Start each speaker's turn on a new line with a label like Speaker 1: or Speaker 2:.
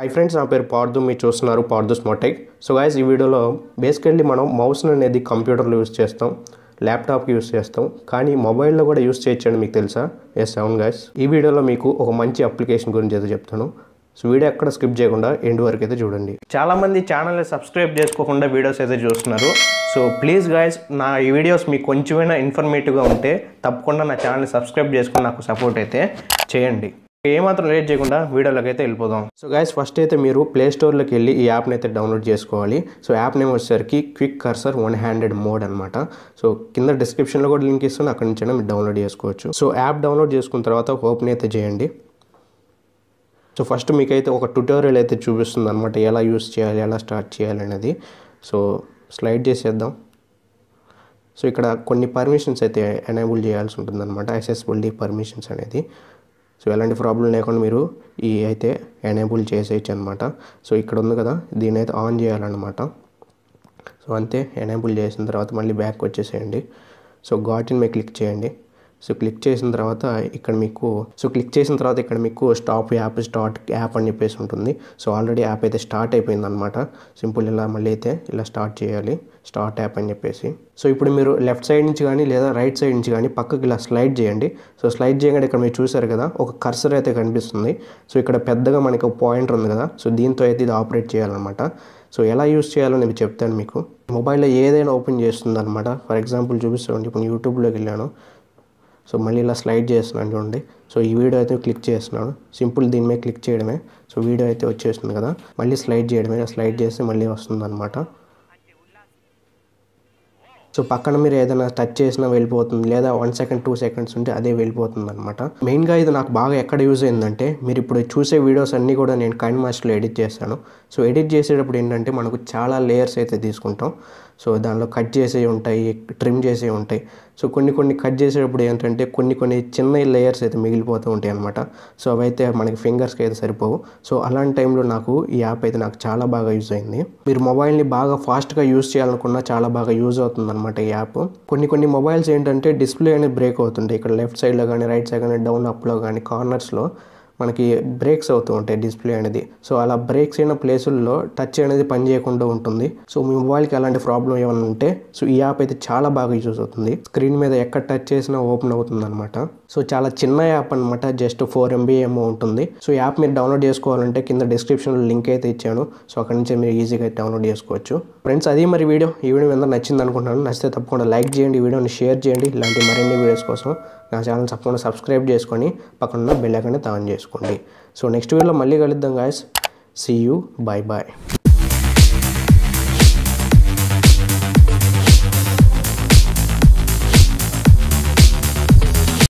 Speaker 1: hi friends నా పేరు పార్దు మీరు చూస్తున్నారు పార్దు స్మార్ట్ సో గాయస్ ఈ వీడియోలో బేసికల్లీ మనం మౌస్ అనేది కంప్యూటర్లో యూస్ చేస్తాం ల్యాప్టాప్కి యూస్ చేస్తాం కానీ మొబైల్లో కూడా యూస్ చేయొచ్చండి మీకు తెలుసా ఎస్ సెవెన్ గాయస్ ఈ వీడియోలో మీకు ఒక మంచి అప్లికేషన్ గురించి అయితే చెప్తాను సో వీడియో ఎక్కడ స్కిప్ చేయకుండా ఎండ్ వరకు అయితే చూడండి చాలామంది ఛానల్ని సబ్స్క్రైబ్ చేసుకోకుండా వీడియోస్ అయితే చూస్తున్నారు సో ప్లీజ్ గాయస్ నా ఈ వీడియోస్ మీకు కొంచెమైనా ఇన్ఫర్మేటివ్గా ఉంటే తప్పకుండా నా ఛానల్ని సబ్స్క్రైబ్ చేసుకుని నాకు సపోర్ట్ అయితే చేయండి ఏమాత్రం లేట్ చేయకుండా వీడియోలోకి అయితే వెళ్ళిపోదాం సో గైస్ ఫస్ట్ అయితే మీరు ప్లే స్టోర్లోకి వెళ్ళి ఈ యాప్ని అయితే డౌన్లోడ్ చేసుకోవాలి సో యాప్ నేమ్ వచ్చేసరికి quick cursor one handed mode అనమాట సో కింద డిస్క్రిప్షన్లో కూడా లింక్ ఇస్తున్నాను అక్కడి నుంచి మీరు డౌన్లోడ్ చేసుకోవచ్చు సో యాప్ డౌన్లోడ్ చేసుకున్న తర్వాత ఓపెన్ అయితే చేయండి సో ఫస్ట్ మీకైతే ఒక ట్యూటోరియల్ అయితే చూపిస్తుంది అనమాట ఎలా యూస్ చేయాలి ఎలా స్టార్ట్ చేయాలి అనేది సో స్లైడ్ చేసేద్దాం సో ఇక్కడ కొన్ని పర్మిషన్స్ అయితే ఎనేబుల్ చేయాల్సి ఉంటుందన్నమాట యాక్సెసిబిలిటీ పర్మిషన్స్ అనేది సో ఎలాంటి ప్రాబ్లం లేకుండా మీరు ఈ అయితే ఎనేబుల్ చేసేయచ్చు అనమాట సో ఇక్కడ ఉంది కదా దీని అయితే ఆన్ చేయాలన్నమాట సో అంతే ఎనేబుల్ చేసిన తర్వాత మళ్ళీ బ్యాక్ వచ్చేసేయండి సో గాటిన్ మీద క్లిక్ చేయండి సో క్లిక్ చేసిన తర్వాత ఇక్కడ మీకు సో క్లిక్ చేసిన తర్వాత ఇక్కడ మీకు స్టాప్ యాప్ స్టార్ట్ యాప్ అని చెప్పేసి ఉంటుంది సో ఆల్రెడీ యాప్ అయితే స్టార్ట్ అయిపోయింది అనమాట సింపుల్ ఇలా మళ్ళీ అయితే ఇలా స్టార్ట్ చేయాలి స్టార్ట్ యాప్ అని చెప్పేసి సో ఇప్పుడు మీరు లెఫ్ట్ సైడ్ నుంచి కానీ లేదా రైట్ సైడ్ నుంచి కానీ పక్కకి ఇలా స్లైడ్ చేయండి సో స్లైడ్ చేయగానే ఇక్కడ మీరు చూసారు కదా ఒక కర్సర్ అయితే కనిపిస్తుంది సో ఇక్కడ పెద్దగా మనకి ఒక పాయింట్ ఉంది కదా సో దీంతో అయితే ఇది ఆపరేట్ చేయాలన్నమాట సో ఎలా యూస్ చేయాలో నేను చెప్తాను మీకు మొబైల్లో ఏదైనా ఓపెన్ చేస్తుంది అనమాట ఫర్ ఎగ్జాంపుల్ చూపిస్తామండి ఇప్పుడు యూట్యూబ్లోకి వెళ్ళాను సో మళ్ళీ ఇలా స్లైడ్ చేస్తున్నాను చూడండి సో ఈ వీడియో అయితే క్లిక్ చేస్తున్నాను సింపుల్ దీని మీద క్లిక్ చేయడమే సో వీడియో అయితే వచ్చేస్తుంది కదా మళ్ళీ స్లైడ్ చేయడమే స్లైడ్ చేస్తే మళ్ళీ వస్తుంది అనమాట సో పక్కన మీరు ఏదైనా టచ్ చేసినా వెళ్ళిపోతుంది లేదా వన్ సెకండ్ టూ సెకండ్స్ ఉంటే అదే వెళ్ళిపోతుంది అనమాట మెయిన్గా ఇది నాకు బాగా ఎక్కడ యూజ్ అయిందంటే మీరు ఇప్పుడు చూసే వీడియోస్ అన్నీ కూడా నేను కైన్ మాస్టర్లో ఎడిట్ చేస్తాను సో ఎడిట్ చేసేటప్పుడు ఏంటంటే మనకు చాలా లేయర్స్ అయితే తీసుకుంటాం సో దానిలో కట్ చేసే ఉంటాయి ట్రిమ్ చేసే ఉంటాయి సో కొన్ని కొన్ని కట్ చేసేటప్పుడు ఏంటంటే కొన్ని కొన్ని చిన్న లేయర్స్ అయితే మిగిలిపోతూ ఉంటాయి అనమాట సో అవైతే మనకి ఫింగర్స్కి అయితే సరిపోవు సో అలాంటి టైంలో నాకు ఈ యాప్ అయితే నాకు చాలా బాగా యూజ్ అయింది మీరు మొబైల్ని బాగా ఫాస్ట్గా యూజ్ చేయాలనుకున్నా చాలా బాగా యూజ్ అవుతుంది అనమాట ఈ యాప్ కొన్ని కొన్ని మొబైల్స్ ఏంటంటే డిస్ప్లే అనేది బ్రేక్ అవుతుంది ఇక్కడ లెఫ్ట్ సైడ్లో కానీ రైట్ సైడ్ కానీ డౌన్ అప్లో కానీ కార్నర్స్లో మనకి బ్రేక్స్ అవుతూ ఉంటాయి డిస్ప్లే అనేది సో అలా బ్రేక్స్ అయిన ప్లేసుల్లో టచ్ అనేది పని చేయకుండా ఉంటుంది సో మీ మొబైల్కి అలాంటి ప్రాబ్లం ఏమైనా ఉంటే సో ఈ యాప్ అయితే చాలా బాగా యూజ్ అవుతుంది స్క్రీన్ మీద ఎక్కడ టచ్ చేసినా ఓపెన్ అవుతుంది అనమాట సో చాలా చిన్న యాప్ అనమాట జస్ట్ ఫోర్ ఎంబీ ఏమో ఉంటుంది సో యాప్ మీరు డౌన్లోడ్ చేసుకోవాలంటే కింద డిస్క్రిప్షన్లో లింక్ అయితే ఇచ్చాను సో అక్కడ నుంచి మీరు ఈజీగా డౌన్లోడ్ చేసుకోవచ్చు ఫ్రెండ్స్ అది మరి వీడియో ఈ వీడియో ఎంత నచ్చింది అనుకుంటున్నాను నచ్చితే తప్పకుండా లైక్ చేయండి ఈ వీడియోని షేర్ చేయండి ఇలాంటి మరిన్ని వీడియోస్ కోసం నా ఛానల్ తప్పకుండా సబ్స్క్రైబ్ చేసుకొని పక్కన బెల్ ఐకన్ చేసుకోండి చేసుకోండి సో నెక్స్ట్ వీడియోలో మళ్ళీ కలుద్దాం guys see you bye bye